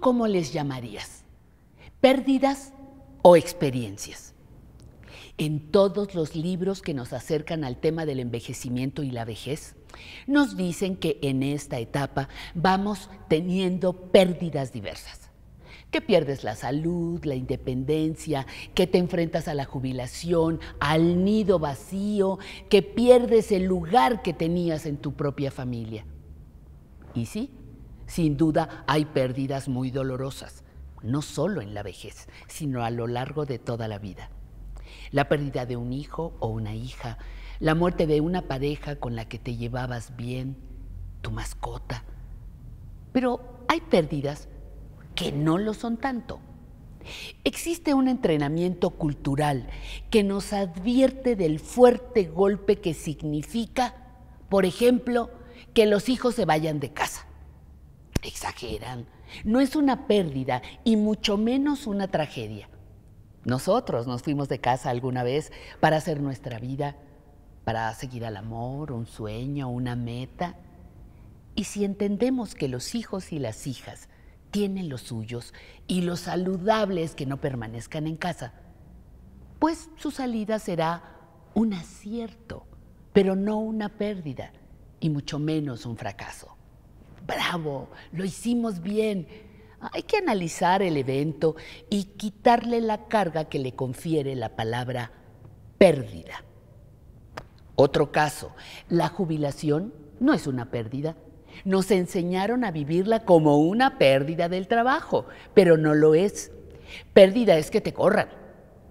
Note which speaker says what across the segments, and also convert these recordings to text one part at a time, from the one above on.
Speaker 1: cómo les llamarías? ¿Pérdidas o experiencias? En todos los libros que nos acercan al tema del envejecimiento y la vejez, nos dicen que en esta etapa vamos teniendo pérdidas diversas. Que pierdes la salud, la independencia, que te enfrentas a la jubilación, al nido vacío, que pierdes el lugar que tenías en tu propia familia. Y sí, sin duda hay pérdidas muy dolorosas, no solo en la vejez, sino a lo largo de toda la vida. La pérdida de un hijo o una hija, la muerte de una pareja con la que te llevabas bien, tu mascota. Pero hay pérdidas que no lo son tanto. Existe un entrenamiento cultural que nos advierte del fuerte golpe que significa, por ejemplo, que los hijos se vayan de casa. Exageran. No es una pérdida y mucho menos una tragedia. Nosotros nos fuimos de casa alguna vez para hacer nuestra vida, para seguir al amor, un sueño, una meta. Y si entendemos que los hijos y las hijas tienen los suyos y lo saludable es que no permanezcan en casa, pues su salida será un acierto, pero no una pérdida y mucho menos un fracaso bravo, lo hicimos bien. Hay que analizar el evento y quitarle la carga que le confiere la palabra pérdida. Otro caso, la jubilación no es una pérdida. Nos enseñaron a vivirla como una pérdida del trabajo, pero no lo es. Pérdida es que te corran,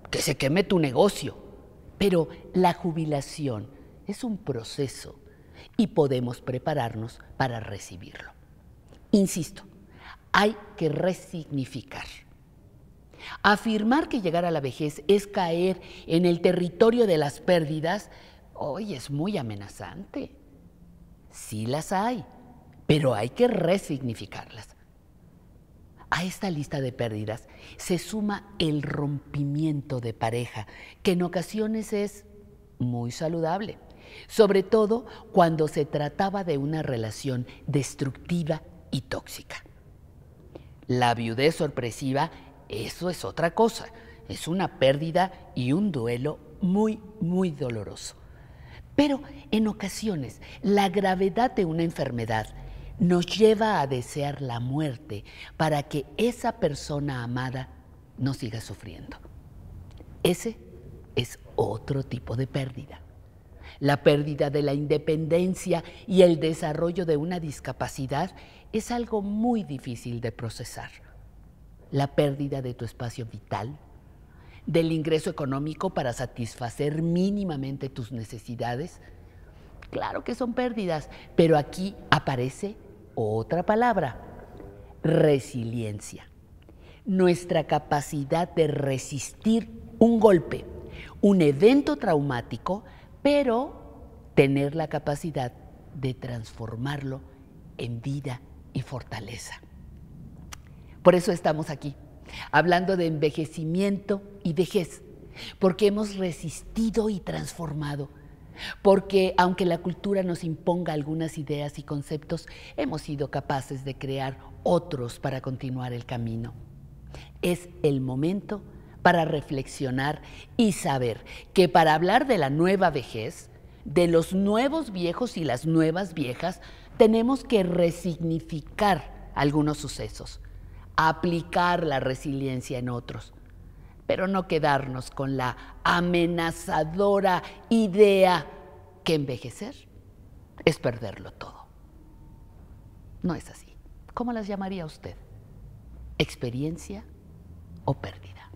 Speaker 1: que se queme tu negocio. Pero la jubilación es un proceso y podemos prepararnos para recibirlo. Insisto, hay que resignificar. Afirmar que llegar a la vejez es caer en el territorio de las pérdidas hoy es muy amenazante. Sí las hay, pero hay que resignificarlas. A esta lista de pérdidas se suma el rompimiento de pareja, que en ocasiones es muy saludable sobre todo cuando se trataba de una relación destructiva y tóxica. La viudez sorpresiva, eso es otra cosa, es una pérdida y un duelo muy, muy doloroso. Pero en ocasiones la gravedad de una enfermedad nos lleva a desear la muerte para que esa persona amada no siga sufriendo. Ese es otro tipo de pérdida. La pérdida de la independencia y el desarrollo de una discapacidad es algo muy difícil de procesar. La pérdida de tu espacio vital, del ingreso económico para satisfacer mínimamente tus necesidades, claro que son pérdidas, pero aquí aparece otra palabra, resiliencia. Nuestra capacidad de resistir un golpe, un evento traumático pero tener la capacidad de transformarlo en vida y fortaleza. Por eso estamos aquí, hablando de envejecimiento y vejez, porque hemos resistido y transformado, porque aunque la cultura nos imponga algunas ideas y conceptos, hemos sido capaces de crear otros para continuar el camino. Es el momento de para reflexionar y saber que para hablar de la nueva vejez, de los nuevos viejos y las nuevas viejas, tenemos que resignificar algunos sucesos, aplicar la resiliencia en otros, pero no quedarnos con la amenazadora idea que envejecer es perderlo todo. No es así. ¿Cómo las llamaría usted? ¿Experiencia o pérdida?